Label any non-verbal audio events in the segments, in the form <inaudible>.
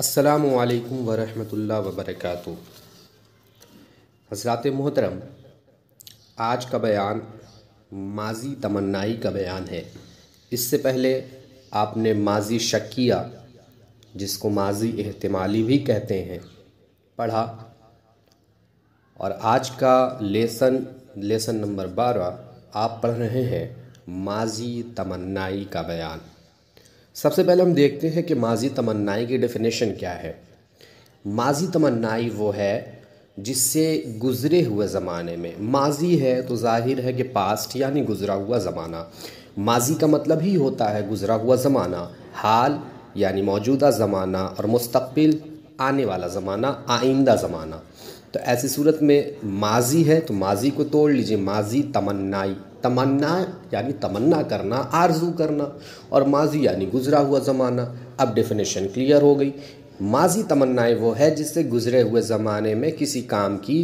असलकम वरहमल वबरक हजरात मोहतरम आज का बयान माजी तमन्नाई का बयान है इससे पहले आपने माजी शकिया जिसको माजी एहतमाली भी कहते हैं पढ़ा और आज का लेसन लेसन नंबर बारह आप पढ़ रहे हैं माजी तमन्नाई का बयान सबसे पहले हम देखते हैं कि माजी तमन्नाई की डेफिनेशन क्या है माजी तमन्नाई वो है जिससे गुज़रे हुए ज़माने में माजी है तो जाहिर है कि पास्ट यानी गुज़रा हुआ ज़माना माजी का मतलब ही होता है गुज़रा हुआ ज़माना हाल यानी मौजूदा ज़माना और मुस्तबिल आने वाला ज़माना आइंदा ज़माना तो ऐसी सूरत में माजी है तो माजी को तोड़ लीजिए माजी तमन्नाई तमन्ना यानी तमन्ना करना आरजू करना और माजी यानी गुज़रा हुआ ज़माना अब डेफिनेशन क्लियर हो गई माजी तमन्नाएं वो है जिससे गुज़रे हुए ज़माने में किसी काम की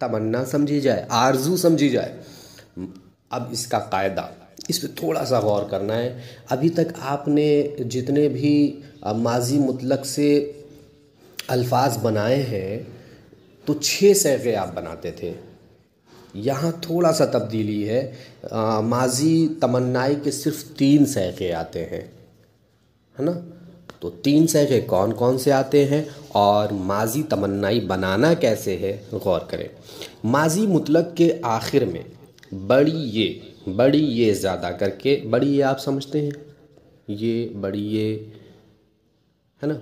तमन्ना समझी जाए आरजू समझी जाए अब इसका कायदा इस पर थोड़ा सा गौर करना है अभी तक आपने जितने भी माजी मुतलक से अल्फाज बनाए हैं तो छः सैफे आप बनाते थे यहाँ थोड़ा सा तब्दीली है माजी तमन्नाई के सिर्फ तीन सैक़े आते हैं है ना तो तीन सैक़े कौन कौन से आते हैं और माजी तमन्नाई बनाना कैसे है गौर करें माजी मुतलक के आखिर में बड़ी ये बड़ी ये ज़्यादा करके बड़ी ये आप समझते हैं ये बड़ी ये है ना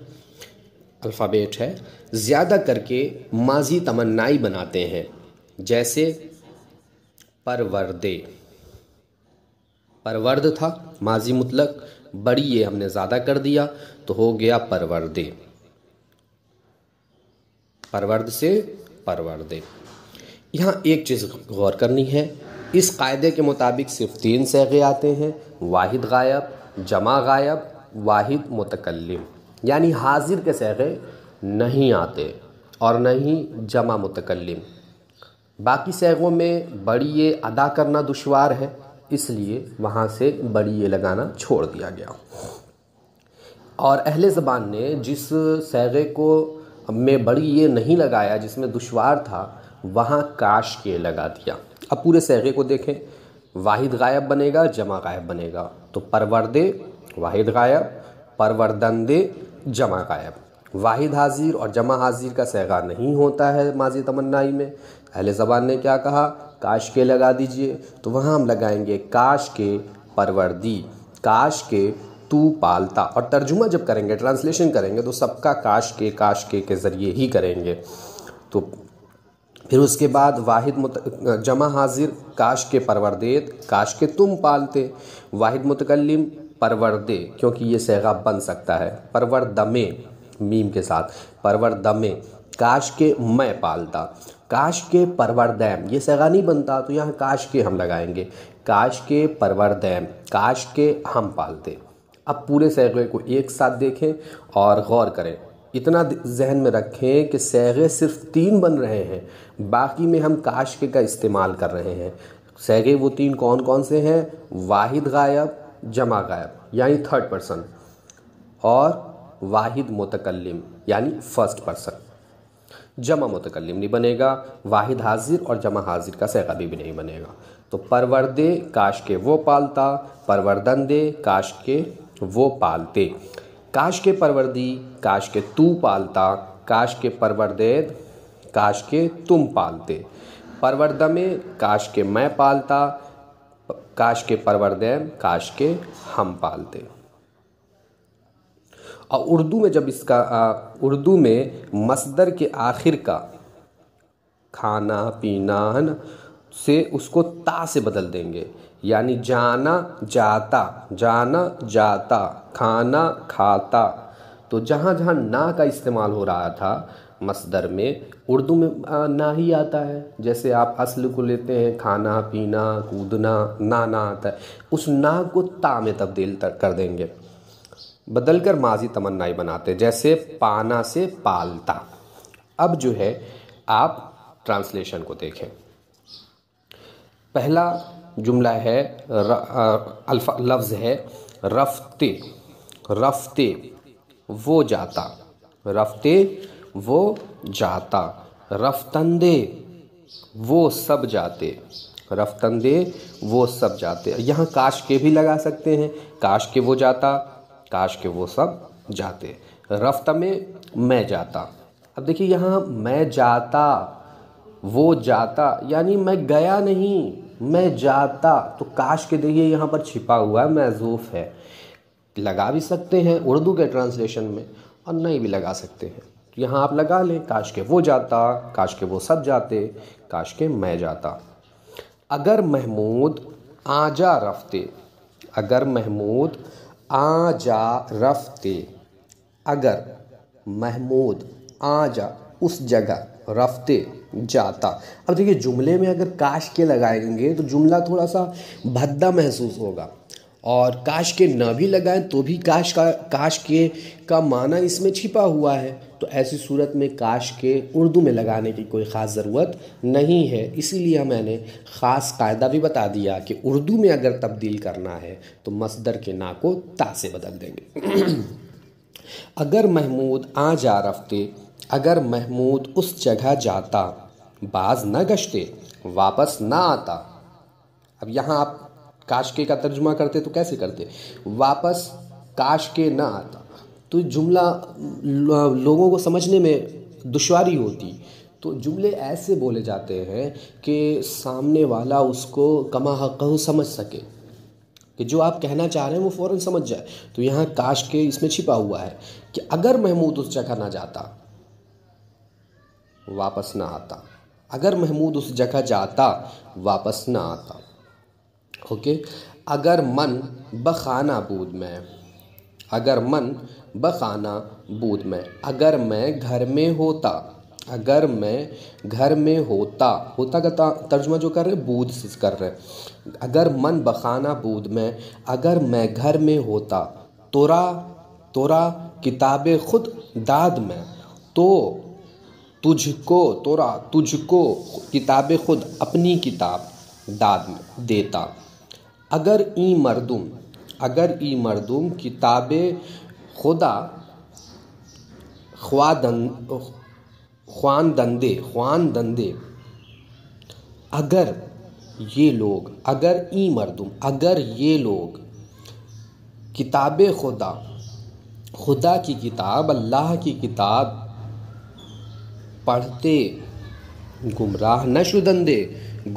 अल्फ़ाबेट है ज़्यादा करके माजी तमन्नाई बनाते हैं जैसे परवरदे परवर्द था माजी मुतलक बड़ी ये हमने ज़्यादा कर दिया तो हो गया परवरदे परवर्द से परवरदे यहाँ एक चीज़ गौर करनी है इस कायदे के मुताबिक सिर्फ तीन सहगे आते हैं वाहिद गायब जमा गायब वाहिद मुतकलम यानी हाजिर के सहगे नहीं आते और नहीं जमा मुतकलम बाकी सैगों में बड़ी ये अदा करना दुशवार है इसलिए वहाँ से बड़ी ये लगाना छोड़ दिया गया और अहल ज़बान ने जिस सैगे को में बड़ी ये नहीं लगाया जिसमें दुशवार था वहाँ काश के लगा दिया अब पूरे सैगे को देखें वाहिद गायब बनेगा जमा गायब बनेगा तो परवरदे वाहिद गायब परवरदंदे जमा गायब वाहिद हाजिर और जमा हाजिर का सैगा नहीं होता है माजी तमन्नाई में पहले ज़बान ने क्या कहा काश के लगा दीजिए तो वहाँ हम लगाएंगे काश के परवरदी काश के तू पालता और तर्जुमा जब करेंगे ट्रांसलेशन करेंगे तो सबका काश के काश के के ज़रिए ही करेंगे तो फिर उसके बाद वाहिद मुत जमा हाजिर काश के परवरदेत काश के तुम पालते वाहिद मुतकलम परवरदे क्योंकि ये सैगा बन सकता है परवरदमे मीम के साथ परवरदमे काश के मैं पालता काश के परवर दैम ये सैगानी बनता तो यहाँ काश के हम लगाएंगे काश के परवर दैम काश के हम पालते अब पूरे सैगे को एक साथ देखें और गौर करें इतना जहन में रखें कि सैगे सिर्फ तीन बन रहे हैं बाकी में हम काश के का इस्तेमाल कर रहे हैं सैगे वो तीन कौन कौन से हैं वाहिद गायब जमा गायब यानी थर्ड पर्सन और वाहिद मुतकलम यानी फ़र्स्ट पर्सन जमा मतकलम नहीं बनेगा वाहिद हाजिर और जमा हाजिर का सैगा भी, भी नहीं बनेगा तो परवरदे काश के वो पालता परवरदन दे काश के वो पालते काश के परवरदी काश के तू पालता काश के परवरदेद काश के तुम पालते परवरदमे में काश के मैं पालता काश के परवरदे काश के हम पालते और उर्दू में जब इसका उर्दू में मसदर के आखिर का खाना पीना है ना से उसको ता से बदल देंगे यानी जाना जाता जाना जाता खाना खाता तो जहाँ जहाँ ना का इस्तेमाल हो रहा था मसदर में उर्दू में ना ही आता है जैसे आप असल को लेते हैं खाना पीना कूदना ना ना आता है उस ना को ता में तब्दील कर देंगे बदल कर माजी तमन्नाई बनाते जैसे पाना से पालता अब जो है आप ट्रांसलेशन को देखें पहला जुमला है अल्फा लफ्ज़ है रफ्ते रफ्ते वो जाता रफ्ते वो जाता रफ्तंदे वो सब जाते रफ्तंदे वो सब जाते यहाँ काश के भी लगा सकते हैं काश के वो जाता काश के वो सब जाते रफ्त में मैं जाता अब देखिए यहाँ मैं जाता वो जाता यानी मैं गया नहीं मैं जाता तो काश के देखिए यहाँ पर छिपा हुआ है मैजूफ है लगा भी सकते हैं उर्दू के ट्रांसलेशन में और नहीं भी लगा सकते हैं तो यहाँ आप लगा लें काश के वो जाता काश के वो सब जाते काश के मैं जाता अगर महमूद आजा रफ्ते अगर महमूद आ जा रफ्ते अगर महमूद आ जा उस जगह रफ्ते जाता अब देखिए जुमले में अगर काश के लगाएंगे तो जुमला थोड़ा सा भद्दा महसूस होगा और काश के ना भी लगाएं तो भी काश का काश के का माना इसमें छिपा हुआ है तो ऐसी सूरत में काश के उर्दू में लगाने की कोई ख़ास ज़रूरत नहीं है इसीलिए मैंने ख़ास कायदा भी बता दिया कि उर्दू में अगर तब्दील करना है तो मसदर के ना को ता से बदल देंगे <clears throat> अगर महमूद आ जा रफ्ते अगर महमूद उस जगह जाता बाज न गश्ते वापस ना आता अब यहाँ आप काश के का तर्जुमा करते तो कैसे करते वापस काश के ना आता तो जुमला लोगों को समझने में दुशारी होती तो जुमले ऐसे बोले जाते हैं कि सामने वाला उसको कमा हक़ समझ सके कि जो आप कहना चाह रहे हैं वो फ़ौर समझ जाए तो यहाँ काश के इसमें छिपा हुआ है कि अगर महमूद उस जगह ना जाता वापस ना आता अगर महमूद उस जगह जाता वापस ना आता ओके अगर मन बखाना बूद में अगर मन बखाना बूद में अगर मैं घर में होता अगर मैं घर में होता होता का तर्जमा जो कर रहे हैं बूद से कर रहे अगर मन बखाना बूद में अगर मैं घर में होता तोरा तोरा किताबें खुद दाद में तो तुझको तोरा तुझको किताबें खुद अपनी किताब दाद में देता अगर ई मरदुम अगर ई मरदूम किताब खुदा ख्वादन ख्वान दंदे ख्वान दंदे अगर ये लोग अगर ई मरदूम अगर ये लोग किताब खुदा खुदा की किताब अल्लाह की किताब पढ़ते गुमराह न शुदंदे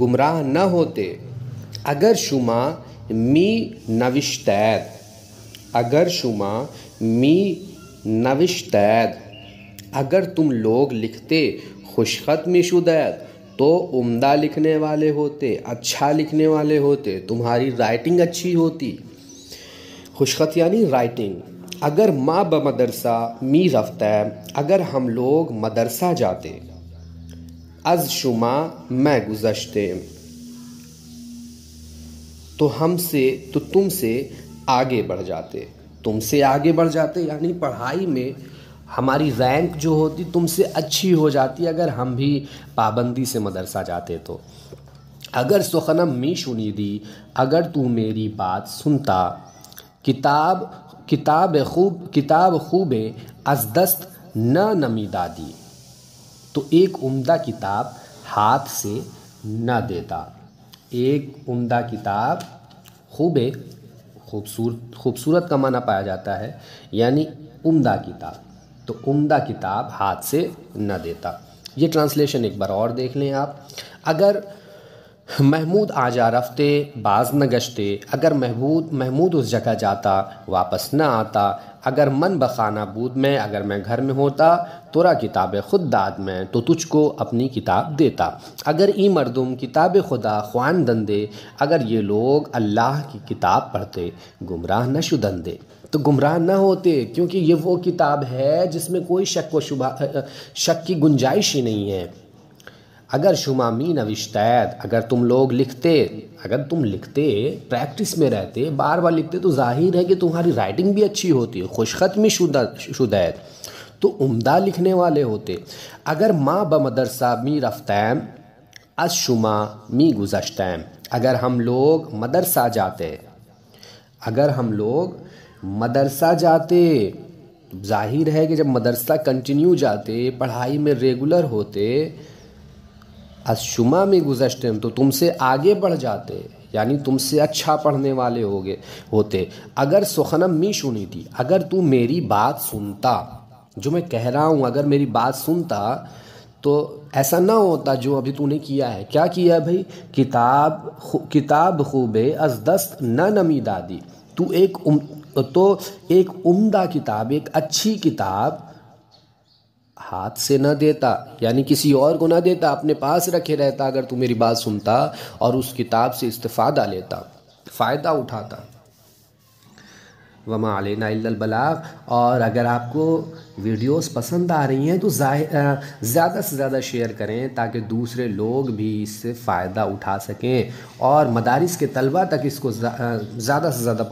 गुमराह न होते अगर शुमा मी navistad अगर शुमा मी नविशतैद अगर तुम लोग लिखते खुशखत में शुदैद तो उम्दा लिखने वाले होते अच्छा लिखने वाले होते तुम्हारी राइटिंग अच्छी होती खुशखत यानी राइटिंग अगर माँ ब मदरसा मी रफ्त अगर हम लोग मदरसा जाते अज शुमा मैं गुजशते तो हमसे तो तुमसे आगे बढ़ जाते तुमसे आगे बढ़ जाते यानी पढ़ाई में हमारी रैंक जो होती तुमसे अच्छी हो जाती अगर हम भी पाबंदी से मदरसा जाते तो अगर सुखनम मी सुनी दी अगर तू मेरी बात सुनता किताब किताब खूब किताब खूब अजदस्त न नमीदा दी तो एक उम्दा किताब हाथ से न देता एक उम्दा किताब खूब खूबसूरत खूबसूरत का माना पाया जाता है यानी उम्दा किताब तो उम्दा किताब हाथ से न देता ये ट्रांसलेशन एक बार और देख लें आप अगर महमूद आ जा रफ्ते बाज न गश्ते अगर महमूद महमूद उस जगह जाता वापस न आता अगर मन बखाना बूद में अगर मैं घर में होता तोरा किताब खुद दाद में तो तुझको अपनी किताब देता अगर ई मरदुम किताब खुदा ख्वान दंदे अगर ये लोग अल्लाह की किताब पढ़ते गुमराह न शुदंदे तो गुमराह न होते क्योंकि ये वो किताब है जिसमें कोई शक व शुभा शक की गुंजाइश ही नहीं है अगर शुमामीन अविश्तैद अगर तुम लोग लिखते अगर तुम लिखते प्रैक्टिस में रहते बार बार लिखते तो जाहिर है कि तुम्हारी राइटिंग भी अच्छी होती है खुशखत्मी शुदा शुदैद तो उम्दा लिखने वाले होते अगर माँ ब मदरसा मी रफ्तैम अशुमा मी गुजश्तैम अगर हम लोग मदरसा जाते अगर हम लोग मदरसा जाते जाहिर है कि जब मदरसा कंटिन्यू जाते पढ़ाई में रेगुलर होते अशुमा में हैं तो तुमसे आगे बढ़ जाते यानी तुमसे अच्छा पढ़ने वाले हो गए होते अगर सुखनम मी सुनी थी अगर तू मेरी बात सुनता जो मैं कह रहा हूँ अगर मेरी बात सुनता तो ऐसा ना होता जो अभी तूने किया है क्या किया भाई किताब खु, किताब खूबे अजदस्त न नमी दादी तू एक उम, तो एक उम्दा किताब एक अच्छी किताब हाथ से ना देता यानी किसी और को ना देता अपने पास रखे रहता अगर तू मेरी बात सुनता और उस किताब से इस्तफ़ादा लेता फ़ायदा उठाता वमा अलैना बलाग और अगर आपको वीडियोस पसंद आ रही हैं तो ज़्यादा से ज़्यादा शेयर करें ताकि दूसरे लोग भी इससे फ़ायदा उठा सकें और मदारस के तलबा तक इसको ज़्यादा से ज़्यादा